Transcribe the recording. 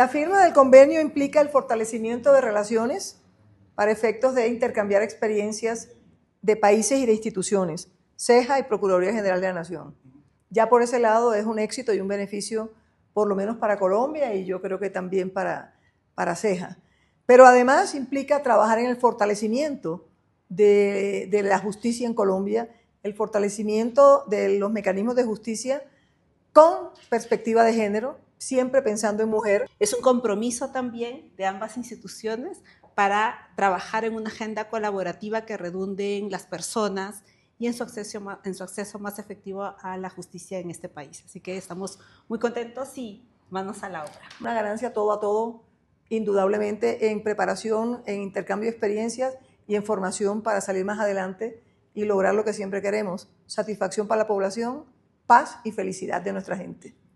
La firma del convenio implica el fortalecimiento de relaciones para efectos de intercambiar experiencias de países y de instituciones, CEJA y Procuraduría General de la Nación. Ya por ese lado es un éxito y un beneficio, por lo menos para Colombia y yo creo que también para, para CEJA. Pero además implica trabajar en el fortalecimiento de, de la justicia en Colombia, el fortalecimiento de los mecanismos de justicia con perspectiva de género, siempre pensando en mujer. Es un compromiso también de ambas instituciones para trabajar en una agenda colaborativa que redunde en las personas y en su, acceso, en su acceso más efectivo a la justicia en este país. Así que estamos muy contentos y manos a la obra. Una ganancia todo a todo, indudablemente, en preparación, en intercambio de experiencias y en formación para salir más adelante y lograr lo que siempre queremos, satisfacción para la población, paz y felicidad de nuestra gente.